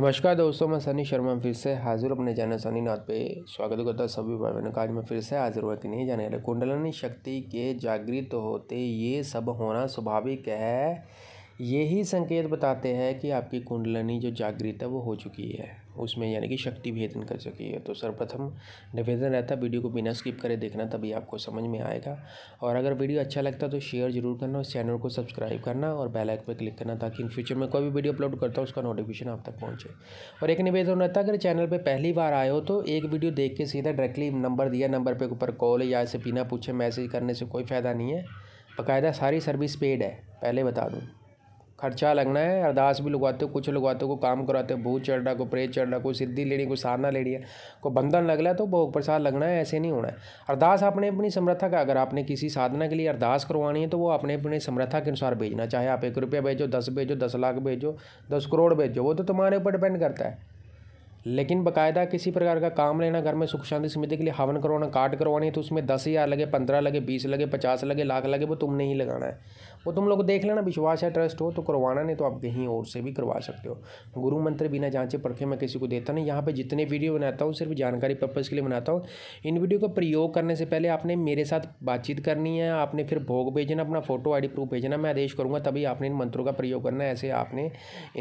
नमस्कार दोस्तों मैं सनी शर्मा फिर से हाजिर अपने चैनल सनी नाथ पे स्वागत करता सभी भाई बहनों का आज मैं फिर से हाजिर हुआ कि नहीं जाने वाले कुंडलनी शक्ति के जागृत होते ये सब होना स्वाभाविक है यही संकेत बताते हैं कि आपकी कुंडलनी जो जागृत है वो हो चुकी है उसमें यानी कि शक्ति भेदन कर चुकी है तो सर्वप्रथम निवेदन रहता है वीडियो को बिना स्किप करे देखना तभी आपको समझ में आएगा और अगर वीडियो अच्छा लगता है तो शेयर जरूर करना और चैनल को सब्सक्राइब करना और बेल आइकन पर क्लिक करना ताकि इन फ्यूचर में कोई भी वीडियो अपलोड करता हूँ उसका नोटिफिकेशन आप तक पहुँचे और एक निवेदन रहता है अगर चैनल पर पहली बार आए हो तो एक वीडियो देख के सीधा डायरेक्टली नंबर दिया नंबर पर ऊपर कॉल या ऐसे बिना पूछे मैसेज करने से कोई फ़ायदा नहीं है बाकायदा सारी सर्विस पेड है पहले बता दूँ खर्चा लगना है अरदास भी लगवाते हो कुछ लगवाते हो को काम कराते हो भूत चढ़ रहा को प्रेत चढ़ रहा कोई सिद्धि लेनी कोई साधना लेनी है कोई बंधन लग रहा है तो भोग प्रसाद हाँ, लगना है ऐसे नहीं होना है अरदास अपने अपनी समर्था का अगर आपने किसी साधना के लिए अरदास करवानी है तो वो अपने अपने समर्था के अनुसार भेजना चाहे आप एक रुपया भेजो दस भेजो दस लाख भेजो दस करोड़ भेजो वो तो तुम्हारे ऊपर डिपेंड करता है लेकिन बकायदा किसी प्रकार का काम लेना घर में सुख शांति समिति के लिए हवन करवाना काट करवानी है तो उसमें दस हज़ार लगे पंद्रह लगे बीस लगे पचास लगे लाख लगे वो तुमने ही लगाना है वो तुम लोग देख लेना विश्वास है ट्रस्ट हो तो करवाना नहीं तो आप कहीं और से भी करवा सकते हो गुरु मंत्र बिना जांचे परखे मैं किसी को देता नहीं यहाँ पर जितने वीडियो बनाता हूँ सिर्फ जानकारी पर्पज़ के लिए बनाता हूँ इन वीडियो का प्रयोग करने से पहले आपने मेरे साथ बातचीत करनी है आपने फिर भोग भेजना अपना फ़ोटो आई प्रूफ भेजना मैं आदेश करूँगा तभी आपने इन मंत्रों का प्रयोग करना है ऐसे आपने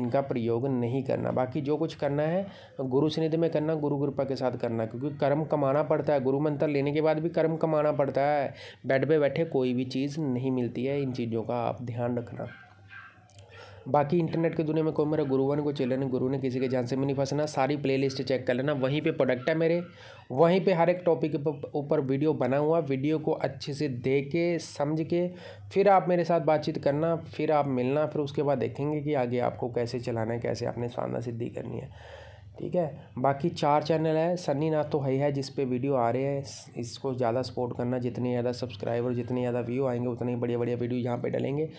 इनका प्रयोग नहीं करना बाकी जो कुछ करना है गुरु स्निधि में करना गुरु कृपा के साथ करना क्योंकि कर्म कमाना पड़ता है गुरु मंत्र लेने के बाद भी कर्म कमाना पड़ता है बेड पर बैठे कोई भी चीज़ नहीं मिलती है इन चीज़ों का आप ध्यान रखना बाकी इंटरनेट की दुनिया में कोई मेरा गुरुवन को चले नहीं गुरु ने किसी के जान से भी नहीं फंसना सारी प्लेलिस्ट चेक कर लेना वहीं पे प्रोडक्ट है मेरे वहीं पे हर एक टॉपिक के ऊपर वीडियो बना हुआ वीडियो को अच्छे से देख के समझ के फिर आप मेरे साथ बातचीत करना फिर आप मिलना फिर उसके बाद देखेंगे कि आगे आपको कैसे चलाना है कैसे आपने शानदार सिद्धि करनी है ठीक है बाकी चार चैनल है सन्नी नाथ तो है है जिस पे वीडियो आ रहे हैं इसको ज़्यादा सपोर्ट करना जितने ज़्यादा सब्सक्राइबर जितने ज़्यादा व्यू आएंगे उतने ही बढ़िया बढ़िया वीडियो यहाँ पे डलेंगे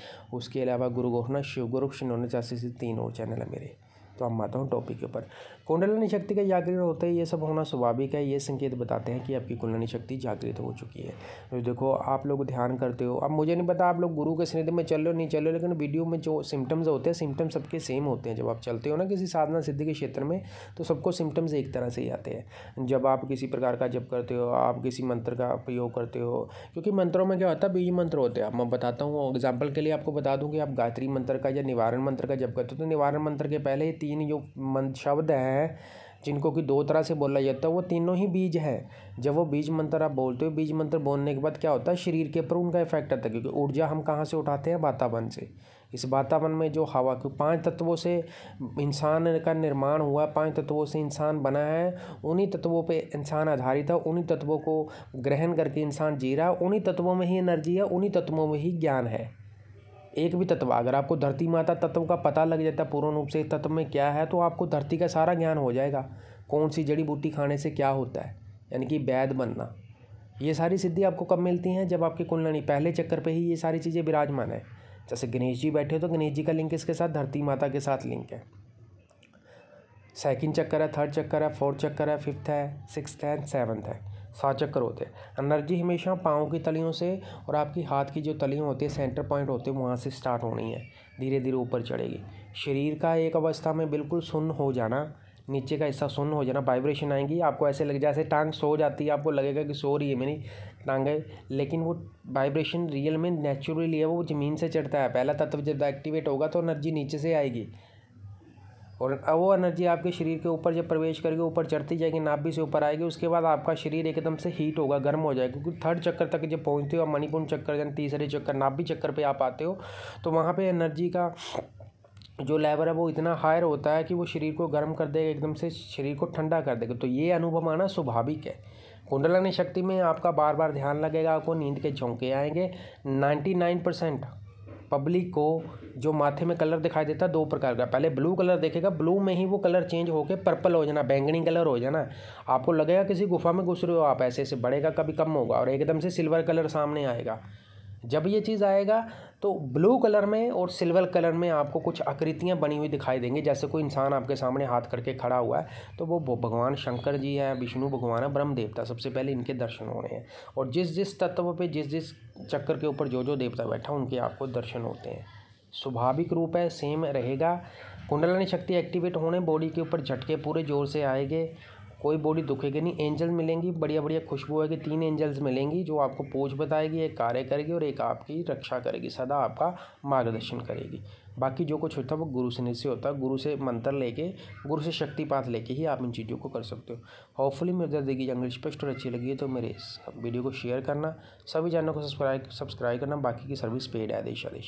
उसके अलावा गुरु गोखना शिव गुरु शिनोने चासी तीन और चैनल है मेरे तो हम आता हूँ टॉपिक के ऊपर कुंडलनी शक्ति का जागृत होते ही ये सब होना स्वाभाविक है ये संकेत बताते हैं कि आपकी कुंडलनी शक्ति जागृत हो चुकी है तो देखो आप लोग ध्यान करते हो अब मुझे नहीं पता आप लोग गुरु के स्निधि में चल रहे हो नहीं चल रहे हो लेकिन वीडियो में जो सिम्टम्स होते हैं सिम्टम्स सबके सेम होते हैं जब आप चलते हो ना किसी साधना सिद्धि के क्षेत्र में तो सबको सिम्टम्स एक तरह से ही आते हैं जब आप किसी प्रकार का जब करते हो आप किसी मंत्र का प्रयोग करते हो क्योंकि मंत्रों में क्या होता है बीज मंत्र होते हैं मैं बताता हूँ एग्जाम्पल के लिए आपको बता दूँ कि आप गायत्री मंत्र का या निवारण मंत्र का जब करते हो तो निवारण मंत्र के पहले ही तीन जो मन शब्द हैं जिनको कि दो तरह से बोला जाता है वो तीनों ही बीज हैं जब वो बीज मंत्र आप बोलते हो बीज मंत्र बोलने के बाद क्या होता है शरीर के ऊपर उनका इफेक्ट आता है क्योंकि ऊर्जा हम कहाँ से उठाते हैं वातावरण से इस वातावरण में जो हवा के पांच तत्वों से इंसान का निर्माण हुआ है पाँच तत्वों से इंसान बना है उन्हीं तत्वों पे इंसान आधारित है उन्हीं तत्वों को ग्रहण करके इंसान जी रहा है उन्हीं तत्वों में ही एनर्जी है उन्हीं तत्वों में ही ज्ञान है एक भी तत्व अगर आपको धरती माता तत्व का पता लग जाता है पूर्ण रूप से इस तत्व में क्या है तो आपको धरती का सारा ज्ञान हो जाएगा कौन सी जड़ी बूटी खाने से क्या होता है यानी कि वैद बनना ये सारी सिद्धि आपको कब मिलती हैं जब आपकी कुंडली पहले चक्कर पे ही ये सारी चीज़ें विराजमान है जैसे गणेश जी बैठे हो तो गणेश जी का लिंक इसके साथ धरती माता के साथ लिंक है सेकंड चक्कर है थर्ड चक्कर है फोर्थ चक्कर है फिफ्थ है सिक्स है सेवन्थ है चक्कर होते हैं एनर्जी हमेशा पाँव की तलियों से और आपकी हाथ की जो तलियाँ होती है सेंटर पॉइंट होते हैं वहाँ से स्टार्ट होनी है धीरे धीरे ऊपर चढ़ेगी शरीर का एक अवस्था में बिल्कुल सुन्न हो जाना नीचे का हिस्सा सुन्न हो जाना वाइब्रेशन आएंगी आपको ऐसे लग जैसे टांग सो जाती है आपको लगेगा कि सो रही है मेरी टांगें लेकिन वो वाइब्रेशन रियल में नेचुरली है वो ज़मीन से चढ़ता है पहला तत्व जब एक्टिवेट होगा तो एनर्जी नीचे से आएगी और वो एनर्जी आपके शरीर के ऊपर जब प्रवेश करके ऊपर चढ़ती जाएगी नाभि से ऊपर आएगी उसके बाद आपका शरीर एकदम से हीट होगा गर्म हो जाएगा क्योंकि थर्ड चक्कर तक जब पहुंचते हो मणिकुंड मणिपुर चक्कर यानी तीसरे चक्कर नाभि चक्कर पे आप आते हो तो वहाँ पे एनर्जी का जो लेवल है वो इतना हायर होता है कि वो शरीर को गर्म कर देगा एकदम से शरीर को ठंडा कर देगा तो ये अनुभव आना स्वाभाविक है कुंडलानी शक्ति में आपका बार बार ध्यान लगेगा आपको नींद के झोंके आएंगे नाइन्टी नाइन परसेंट पब्लिक को जो माथे में कलर दिखाई देता है दो प्रकार का पहले ब्लू कलर देखेगा ब्लू में ही वो कलर चेंज होकर पर्पल हो जाना बैंगनी कलर हो जाना आपको लगेगा किसी गुफा में घुस रहे हो आप ऐसे ऐसे बढ़ेगा कभी कम होगा और एकदम से सिल्वर कलर सामने आएगा जब ये चीज़ आएगा तो ब्लू कलर में और सिल्वर कलर में आपको कुछ आकृतियाँ बनी हुई दिखाई देंगी जैसे कोई इंसान आपके सामने हाथ करके खड़ा हुआ है तो वो भगवान शंकर जी हैं विष्णु भगवान है ब्रह्म देवता सबसे पहले इनके दर्शन होने हैं और जिस जिस तत्व पे जिस जिस चक्कर के ऊपर जो जो देवता बैठा उनके आपको दर्शन होते हैं स्वाभाविक रूप है सेम रहेगा कुंडलनी शक्ति एक्टिवेट होने बॉडी के ऊपर झटके पूरे जोर से आएंगे कोई बॉडी दुखेगी नहीं एंजल मिलेंगी बढ़िया बढ़िया खुशबू कि तीन एंजल्स मिलेंगी जो आपको पोज बताएगी एक कार्य करेगी और एक आपकी रक्षा करेगी सदा आपका मार्गदर्शन करेगी बाकी जो कुछ होता है वो गुरु से निश्चय होता है गुरु से मंत्र लेके गुरु से शक्तिपात लेके ही आप इन चीज़ों को कर सकते हो होपफुली मेरे उधर की अंग्रेज स्पष्ट और अच्छी लगी है तो मेरे इस वीडियो को शेयर करना सभी चैनल को सब्सक्राइब सब्सक्राइब करना बाकी की सर्विस पेड है आदेश आदेश